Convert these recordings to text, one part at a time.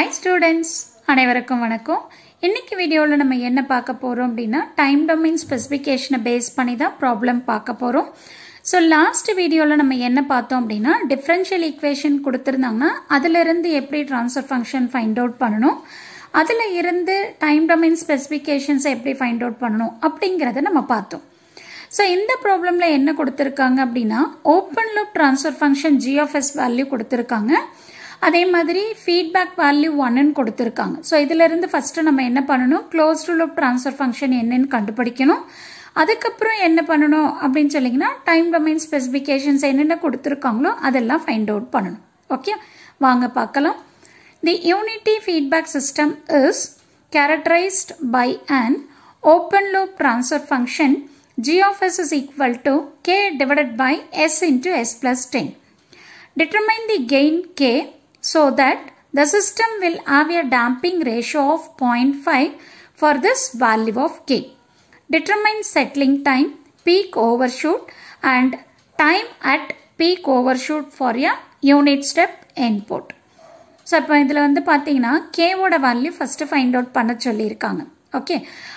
Hi students அனைவருக்கும் வணக்கம் இன்றைக்கி வீடியோவில் நம்ம என்ன பார்க்க போகிறோம் அப்படின்னா டைம் டொமைன் ஸ்பெசிஃபிகேஷனை பேஸ் பண்ணி தான் ப்ராப்ளம் பார்க்க போகிறோம் ஸோ லாஸ்ட் வீடியோவில் நம்ம என்ன பார்த்தோம் அப்படின்னா டிஃப்ரென்ஷியல் ஈக்குவேஷன் கொடுத்துருந்தாங்கன்னா அதிலிருந்து எப்படி ட்ரான்ஸ்ஃபர் ஃபங்க்ஷன் ஃபைண்ட் அவுட் பண்ணணும் அதில் இருந்து டைம் டொமைன் ஸ்பெசிஃபிகேஷன்ஸை எப்படி ஃபைண்ட் அவுட் பண்ணணும் அப்படிங்கிறத நம்ம பார்த்தோம் ஸோ இந்த ப்ராப்ளமில் என்ன கொடுத்துருக்காங்க அப்படின்னா open loop transfer function GFS value கொடுத்துருக்காங்க அதே மாதிரி ஃபீட்பேக் வேல்யூ ஒன்னுன்னு கொடுத்துருக்காங்க ஸோ இதிலிருந்து ஃபஸ்ட்டு நம்ம என்ன பண்ணணும் closed loop transfer function என்னன்னு கண்டுபிடிக்கணும் அதுக்கப்புறம் என்ன பண்ணணும் அப்படின்னு சொல்லிங்கன்னா டைம் டொமைன் ஸ்பெசிஃபிகேஷன்ஸ் என்னென்ன கொடுத்துருக்காங்களோ அதெல்லாம் ஃபைண்ட் அவுட் பண்ணணும் ஓகே வாங்க பார்க்கலாம் the unity feedback system is characterised by an open loop transfer function G of s equal equal K k by s into s s ten 10. The the K so that the system will have a damping ratio of 0.5 for this value of K. Determine settling time, peak overshoot and time at peak overshoot for a unit step input. So இப்போ இதில் வந்து பார்த்தீங்கன்னா கேவோட value first find out பண்ண சொல்லியிருக்காங்க okay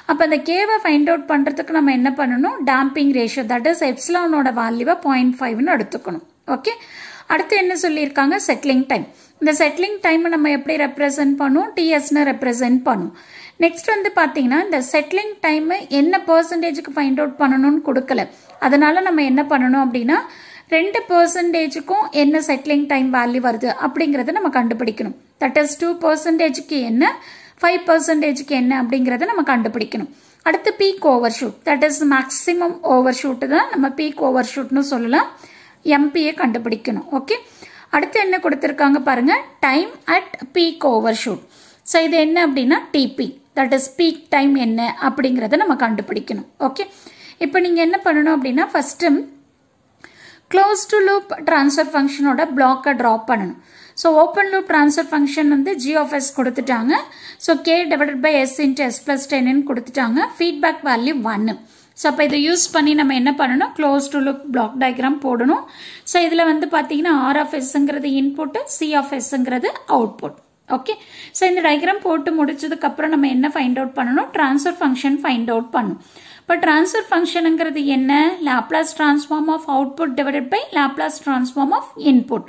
அப்போ அந்த கேவை find out பண்ணுறதுக்கு நம்ம என்ன பண்ணணும் டேம்பிங் ரேஷியோ தட் இஸ் எப்சிலானோட வேல்யூவை பாயிண்ட் ஃபைவ்னு எடுத்துக்கணும் ஓகே அடுத்து என்ன சொல்லியிருக்காங்க செட்லிங் டைம் இந்த செட்டிலிங் டைமை நம்ம எப்படி ரெப்ரசென்ட் பண்ணும் டிஎஸ்னு ரெப்ரசென்ட் பண்ணும் நெக்ஸ்ட் வந்து பார்த்தீங்கன்னா இந்த செட்டிலிங் டைமு என்ன பர்சன்டேஜுக்கு ஃபைண்ட் அவுட் பண்ணணும்னு கொடுக்கல அதனால நம்ம என்ன பண்ணணும் அப்படின்னா ரெண்டு பர்சன்டேஜுக்கும் என்ன செட்டிலிங் டைம் வேல்யூ வருது அப்படிங்கிறத நம்ம கண்டுபிடிக்கணும் தட் இஸ் டூ பர்சன்டேஜுக்கு என்ன ஃபைவ் பர்சன்டேஜுக்கு என்ன அப்படிங்கிறத நம்ம கண்டுபிடிக்கணும் அடுத்து peak overshoot that is maximum overshoot தான் நம்ம பீக் ஓவர் ஷூட்னு சொல்லலாம் எம்பியை கண்டுபிடிக்கணும் ஓகே அடுத்து என்ன கொடுத்துருக்காங்க பாருங்கள் time at peak overshoot so இது என்ன அப்படின்னா TP that is peak time என்ன அப்படிங்கிறத நம்ம கண்டுபிடிக்கணும் ஓகே இப்போ நீங்கள் என்ன பண்ணணும் அப்படின்னா first closed loop transfer ஃபங்க்ஷனோட பிளாக்கை ட்ராப் பண்ணணும் so open loop transfer function வந்து ஜிஆஃப்எஸ் கொடுத்துட்டாங்க so K divided by s into s plus டென்னு கொடுத்துட்டாங்க ஃபீட்பேக் வேல்யூ ஒன்று ஸோ அப்போ இதை யூஸ் பண்ணி நம்ம என்ன பண்ணணும் closed loop block diagram போடணும் ஸோ இதில் வந்து பார்த்தீங்கன்னா ஆர் ஆஃப் எஸ்ங்கிறது இன்புட்டு சி ஆஃப் எஸ்ங்கிறது அவுட்புட் ஓகே ஸோ இந்த டயக்ராம் போட்டு முடிச்சதுக்கப்புறம் நம்ம என்ன ஃபைண்ட் அவுட் பண்ணணும் ட்ரான்ஸ்ஃபர் ஃபங்க்ஷன் ஃபைண்ட் அவுட் பண்ணும் இப்போ ட்ரான்ஸ்ஃபர் ஃபங்க்ஷனுங்கிறது என்ன Laplace transform of output divided by Laplace transform of input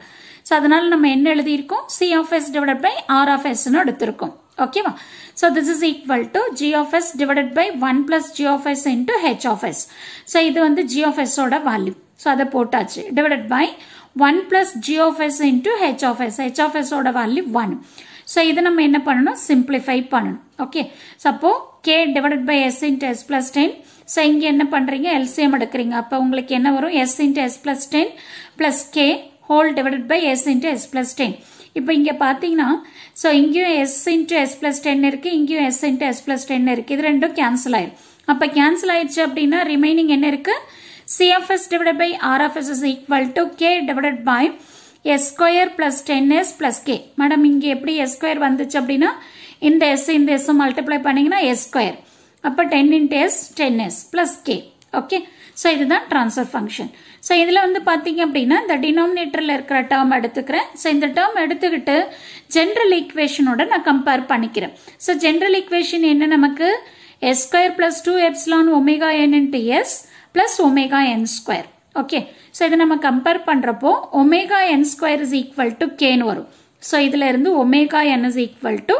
so அதனால் நம்ம என்ன எழுதியிருக்கோம் C of s divided by R of எஸ்ன்னு எடுத்திருக்கோம் ஓகேவா so this is equal to G of s divided by one plus G of s into H of s so இது வந்து G of எஸ்ஸோட வேல்யூ ஸோ அதை போட்டாச்சு divided by one plus G of s into H of s H of எஸ்ஸோட value one so இதை நம்ம என்ன பண்ணணும் சிம்பிளிஃபை பண்ணணும் ஓகே ஸோ அப்போ K divided by s into s plus ten so இங்கே என்ன பண்ணுறீங்க எல்சிஎம் எடுக்கிறீங்க அப்போ உங்களுக்கு என்ன வரும் S into s plus ten plus K whole divided by s into s plus ten இப்போ இங்கே பார்த்தீங்கன்னா ஸோ இங்கேயும் s into s plus ten இருக்குது இங்கேயும் s into s plus ten இருக்குது இது ரெண்டும் கேன்சல் ஆயிரும் அப்போ கேன்சல் ஆயிடுச்சு அப்படின்னா ரிமைனிங் என்ன இருக்குது CFS divided by is equal to K divide by s square plus ten s plus K madam இங்கே எப்படி எஸ் ஸ்கொயர் வந்துச்சு அப்படின்னா இந்த எஸ் இந்த மல்டிப்ளை பண்ணீங்கன்னா எஸ் ஸ்கொயர் அப்போ ten into s ten s plus K okay so இதுதான் transfer function so இதில் வந்து பார்த்தீங்க அப்படின்னா இந்த டினாமினேட்டரில் இருக்கிற டேர்ம் எடுத்துக்கிறேன் ஸோ இந்த டேர்ம் எடுத்துக்கிட்டு ஜென்ரல் ஈக்குவேஷனோட நான் கம்பேர் பண்ணிக்கிறேன் ஸோ ஜென்ரல் ஈக்குவேஷன் என்ன நமக்கு s square plus two epsilon omega n into s plus omega n square okay so இதை நம்ம கம்பேர் பண்ணுறப்போ omega n square is equal to கேன்னு வரும் ஸோ இதில் இருந்து omega n is equal to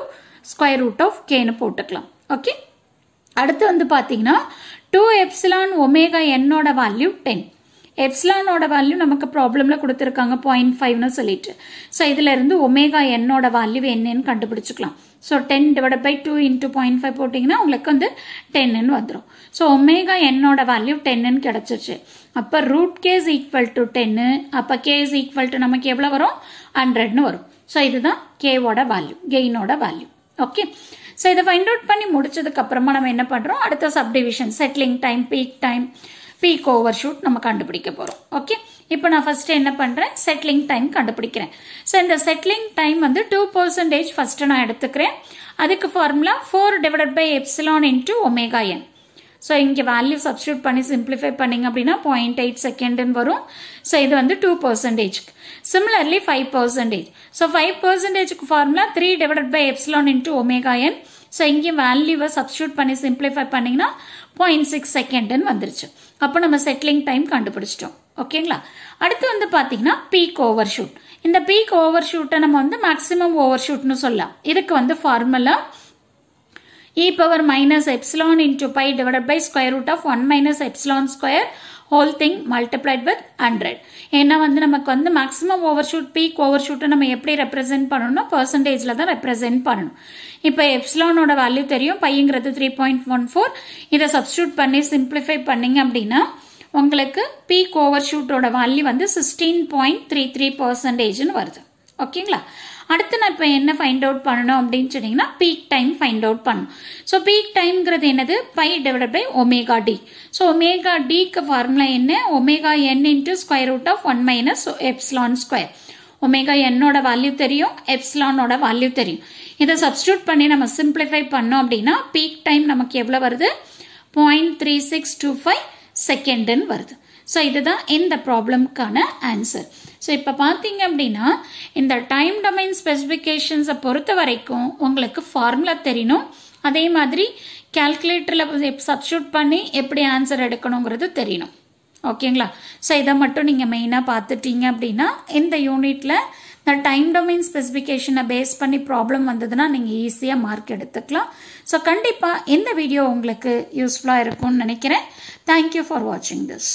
square root of கேன்னு போட்டுக்கலாம் okay அடுத்து வந்து பார்த்தீங்கன்னா டூ எப்சிலான் ஒமேகா என்னோட வேல்யூ டென் எப்சிலானோட வேல்யூ நமக்கு ப்ராப்ளமில் கொடுத்துருக்காங்க பாயிண்ட் ஃபைவ்னு சொல்லிட்டு ஸோ இதிலிருந்து ஒமேகா என்னோட வேல்யூ என்னன்னு கண்டுபிடிச்சிக்கலாம் so ten divide by two into point five போட்டிங்கன்னா உங்களுக்கு வந்து டென்னு வந்துடும் ஸோ ஒமேகா என்னோட வேல்யூ டென்னு கிடச்சிருச்சு அப்போ ரூட் கேஸ் ஈக்குவல் டு டென்னு அப்போ கேஸ் ஈக்குவல் டு நமக்கு எவ்வளோ வரும் ஹண்ட்ரட்னு வரும் ஸோ இதுதான் கேவோட வேல்யூ கெயினோட வேல்யூ ஓகே ஸோ இதை ஃபைண்ட் அவுட் பண்ணி முடிச்சதுக்கப்புறமா நம்ம என்ன பண்ணுறோம் அடுத்த subdivision settling time peak time peak overshoot நம்ம கண்டுபிடிக்க போகிறோம் ஓகே இப்போ நான் ஃபர்ஸ்ட் என்ன பண்ணுறேன் செட்டிலிங் டைம் கண்டுபிடிக்கிறேன் ஸோ இந்த செட்டிலிங் டைம் வந்து டூ பர்சன்டேஜ் ஃபர்ஸ்ட் நான் எடுத்துக்கிறேன் அதுக்கு formula four divided by epsilon into omega n so இங்கே வேல்யூ சப்ஸ்டியூட் பண்ணி சிம்பிளிஃபை பண்ணிங்க அப்படின்னா பாயிண்ட் எயிட் செகண்டுன்னு வரும் ஸோ இது வந்து டூ பர்சன்டேஜ்க்கு similarly five percentage so five பர்சன்டேஜ்க்கு formula three divided by epsilon into omega n so இங்கே வேல்யூவை சப்ஸ்டியூட் பண்ணி சிம்பிளிஃபை பண்ணிங்கன்னா பாயிண்ட் சிக்ஸ் செகண்ட்னு வந்துருச்சு அப்போ நம்ம செட்டிலிங் டைம் கண்டுபிடிச்சிட்டோம் ஓகேங்களா அடுத்து வந்து பார்த்தீங்கன்னா பீக் ஓவர் ஷூட் இந்த பீக் ஓவர் ஷூட்டை நம்ம வந்து மேக்ஸிமம் ஓவர் ஷூட்னு சொல்லலாம் இதுக்கு வந்து formula e power minus epsilon into pi divided by square root of 1 minus epsilon square whole thing multiplied with hundred ஏன்னா வந்து நமக்கு வந்து மேக்ஸிமம் overshoot, peak overshoot நம்ம எப்படி ரெப்ரசென்ட் பண்ணும்னும் பர்சன்டேஜில் தான் ரெப்ரசென்ட் பண்ணணும் இப்போ உட வேல்யூ தெரியும் பையங்கிறது த்ரீ பாயிண்ட் ஒன் ஃபோர் இதை substitute பண்ணி simplify பண்ணிங்க அப்படின்னா உங்களுக்கு peak overshoot ஷூட்டோட வேல்யூ வந்து சிக்ஸ்டீன் பாயிண்ட் த்ரீ த்ரீ வருது ஓகேங்களா அடுத்து நான் இப்போ என்ன ஃபைண்ட் அவுட் பண்ணணும் அப்படின்னு சொன்னீங்கன்னா பீக் டைம் ஃபைண்ட் அவுட் பண்ணும் ஸோ பீக் டைம்ங்கிறது என்னது pi divide by omega d so omega டிக்கு ஃபார்முலா என்ன omega n into square root of one minus epsilon square omega என்னோட வேல்யூ தெரியும் எப்ஸ்லானோட வேல்யூ தெரியும் இதை சப்ஸ்டியூட் பண்ணி நம்ம சிம்பிளிஃபை பண்ணோம் அப்படின்னா பீக் டைம் நமக்கு எவ்வளோ வருது point three six two five செகண்டுன்னு வருது ஸோ இதுதான் இந்த ப்ராப்ளம்க்கான ஆன்சர் ஸோ இப்போ பார்த்தீங்க அப்படின்னா இந்த டைம் டொமைன் ஸ்பெசிஃபிகேஷன்ஸை பொறுத்த வரைக்கும் உங்களுக்கு ஃபார்முலா தெரியணும் அதே மாதிரி கேல்குலேட்டரில் சப்ஸ்டியூட் பண்ணி எப்படி ஆன்சர் எடுக்கணுங்கிறது தெரியணும் ஓகேங்களா ஸோ இதை மட்டும் நீங்கள் மெயினாக பார்த்துட்டீங்க அப்படின்னா இந்த யூனிட்டில் இந்த டைம் டொமைன் ஸ்பெசிஃபிகேஷனை பேஸ் பண்ணி ப்ராப்ளம் வந்ததுன்னா நீங்கள் ஈஸியாக மார்க் எடுத்துக்கலாம் ஸோ கண்டிப்பாக இந்த வீடியோ உங்களுக்கு யூஸ்ஃபுல்லாக இருக்கும்னு நினைக்கிறேன் தேங்க்யூ ஃபார் வாட்சிங் திஸ்